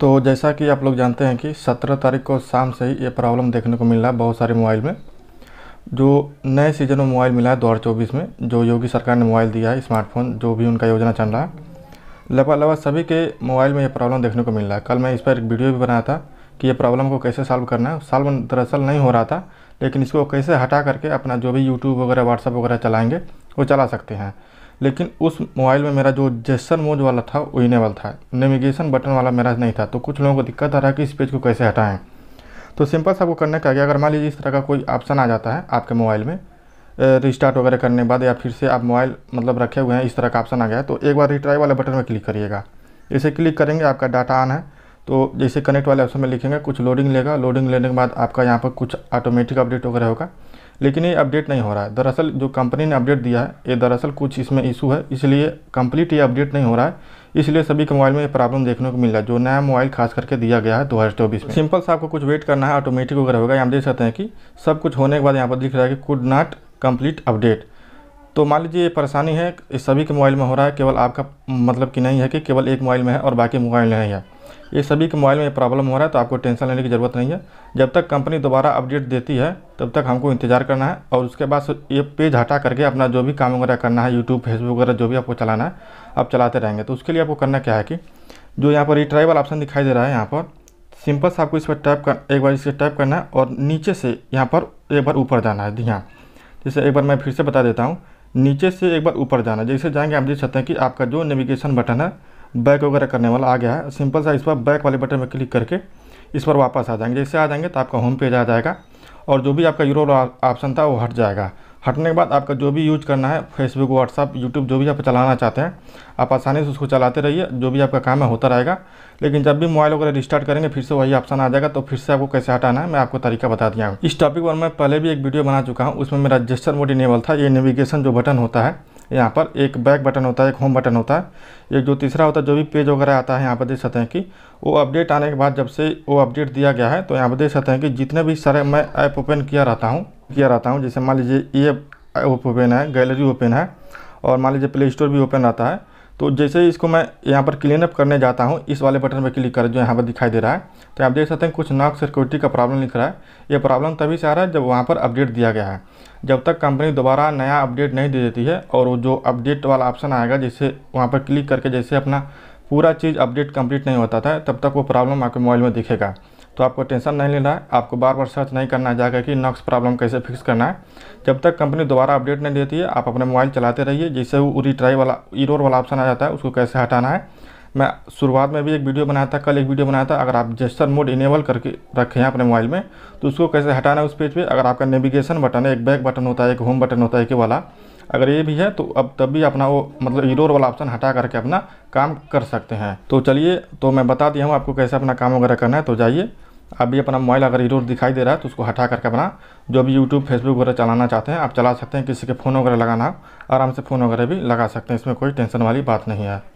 तो जैसा कि आप लोग जानते हैं कि 17 तारीख को शाम से ही ये प्रॉब्लम देखने को मिल रहा है बहुत सारे मोबाइल में जो नए सीजन में मोबाइल मिला है दो में जो योगी सरकार ने मोबाइल दिया है स्मार्टफोन जो भी उनका योजना चल रहा है लगभग लगभग सभी के मोबाइल में ये प्रॉब्लम देखने को मिल रहा है कल मैं इस पर एक वीडियो भी बनाया था कि ये प्रॉब्लम को कैसे सॉल्व करना है सॉल्व दरअसल नहीं हो रहा था लेकिन इसको कैसे हटा करके अपना जो भी यूट्यूब वगैरह व्हाट्सअप वगैरह चलाएँगे वो चला सकते हैं लेकिन उस मोबाइल में मेरा जो जेस्टर मोज वाला था वो इनेबल था नेविगेशन बटन वाला मेरा नहीं था तो कुछ लोगों को दिक्कत आ रहा है कि इस पेज को कैसे हटाएं तो सिंपल सा करने का क्या अगर मान लीजिए इस तरह का कोई ऑप्शन आ जाता है आपके मोबाइल में रिस्टार्ट वगैरह करने के बाद या फिर से आप मोबाइल मतलब रखे हुए हैं इस तरह का ऑप्शन आ गया है तो एक बार रिट्राई वाले बटन में क्लिक करिएगा इसे क्लिक करेंगे आपका डाटा ऑन है तो जैसे कनेक्ट वाले ऑप्शन में लिखेंगे कुछ लोडिंग लेगा लोडिंग लेने के बाद आपका यहाँ पर कुछ ऑटोमेटिक अपडेट वगैरह होगा लेकिन ये अपडेट नहीं हो रहा है दरअसल जो कंपनी ने अपडेट दिया है ये दरअसल कुछ इसमें इशू है इसलिए कंप्लीट ये अपडेट नहीं हो रहा है इसलिए सभी के मोबाइल में ये प्रॉब्लम देखने को मिल रहा है जो नया मोबाइल खास करके दिया गया है दो हज़ार चौबीस में सिंपल सा आपको कुछ वेट करना है ऑटोमेटिक वगैरह होगा यहाँ देख सकते हैं कि सब कुछ होने के बाद यहाँ पर दिख रहा है कि कुड नॉट कम्प्लीट अपडेट तो मान लीजिए ये परेशानी है सभी के मोबाइल में हो रहा है केवल आपका मतलब कि नहीं है कि केवल एक मोबाइल में है और बाकी मोबाइल नहीं है ये सभी के मोबाइल में प्रॉब्लम हो रहा है तो आपको टेंशन लेने की ज़रूरत नहीं है जब तक कंपनी दोबारा अपडेट देती है तब तक हमको इंतजार करना है और उसके बाद ये पेज हटा करके अपना जो भी काम वगैरह करना है यूट्यूब फेसबुक वगैरह जो भी आपको चलाना है आप चलाते रहेंगे तो उसके लिए आपको करना क्या है कि जो यहाँ पर रिट्राई वाला ऑप्शन दिखाई दे रहा है यहाँ पर सिंपल से आपको इस पर टाइप कर एक बार इसे टाइप करना है और नीचे से यहाँ पर एक बार ऊपर जाना है ध्यान जैसे एक बार मैं फिर से बता देता हूँ नीचे से एक बार ऊपर जाना जैसे जाएंगे आप देख सकते हैं कि आपका जो नेविगेशन बटन है बैक वगैरह करने वाला आ गया है सिंपल सा इस पर बैक वाले बटन में क्लिक करके इस पर वापस आ जाएंगे जैसे आ जाएंगे तो आपका होम पेज आ जाएगा और जो भी आपका यूरो ऑप्शन था वो हट जाएगा हटने के बाद आपका जो भी यूज करना है फेसबुक व्हाट्सअप यूट्यूब जो भी आप चलाना चाहते हैं आप आसानी से उसको चलाते रहिए जो भी आपका काम है होता रहेगा लेकिन जब भी मोबाइल वगैरह रिस्टार्ट करेंगे फिर से वही ऑप्शन आ जाएगा तो फिर से आपको कैसे हटाना है मैं आपको तरीका बता दिया हूँ इस टॉपिक पर मैं पहले भी एक वीडियो बना चुका हूँ उसमें मेरा जेस्टर मोड इनेबल था ये नेविगेशन जो बटन होता है यहाँ पर एक बैक बटन होता है एक होम बटन होता है एक जो तीसरा होता है जो भी पेज वगैरह आता है यहाँ पर देख सकते हैं कि वो अपडेट आने के बाद जब से वो अपडेट दिया गया है तो यहाँ पर देख सकते हैं कि जितने भी सारे मैं ऐप ओपन किया रहता हूँ किया रहता हूँ जैसे मान लीजिए ये ऐप ओपन है गैलरी ओपन है और मान लीजिए प्ले स्टोर भी ओपन रहता है तो जैसे ही इसको मैं यहाँ पर क्लीन अप करने जाता हूँ इस वाले बटन पर क्लिक कर जो यहाँ पर दिखाई दे रहा है तो आप देख सकते हैं कुछ नॉक सिक्योरिटी का प्रॉब्लम लिख रहा है ये प्रॉब्लम तभी से आ रहा है जब वहाँ पर अपडेट दिया गया है जब तक कंपनी दोबारा नया अपडेट नहीं दे देती है और वो जो अपडेट वाला ऑप्शन आएगा जैसे वहाँ पर क्लिक करके जैसे अपना पूरा चीज़ अपडेट कंप्लीट नहीं होता था तब तक वो प्रॉब्लम आपके मोबाइल में दिखेगा तो आपको टेंशन नहीं लेना है आपको बार बार सर्च नहीं करना है जाकर कि नक्स प्रॉब्लम कैसे फिक्स करना है जब तक कंपनी दोबारा अपडेट नहीं देती है आप अपने मोबाइल चलाते रहिए जैसे वो रिट्राई वाला इरोर वाला ऑप्शन आ जाता है उसको कैसे हटाना है मैं शुरुआत में भी एक वीडियो बनाया था कल एक वीडियो बनाया था अगर आप जेस्टर मोड इनेबल करके रखे हैं अपने मोबाइल में तो उसको कैसे हटाना है उस पेज पे अगर आपका नेविगेशन बटन है एक बैक बटन होता है एक होम बटन होता है एक वाला अगर ये भी है तो अब तब भी अपना वो मतलब इरोर वाला ऑप्शन हटा करके अपना काम कर सकते हैं तो चलिए तो मैं बता दिया हूँ आपको कैसे अपना काम वगैरह करना है तो जाइए अभी अपना मोबाइल अगर हीरो दिखाई दे रहा है तो उसको हटा करके अपना जो भी यूट्यूब फेसबुक वगैरह चलाना चाहते हैं आप चला सकते हैं किसी के फ़ोन वगैरह लगाना आराम से फ़ोन वगैरह भी लगा सकते हैं इसमें कोई टेंशन वाली बात नहीं है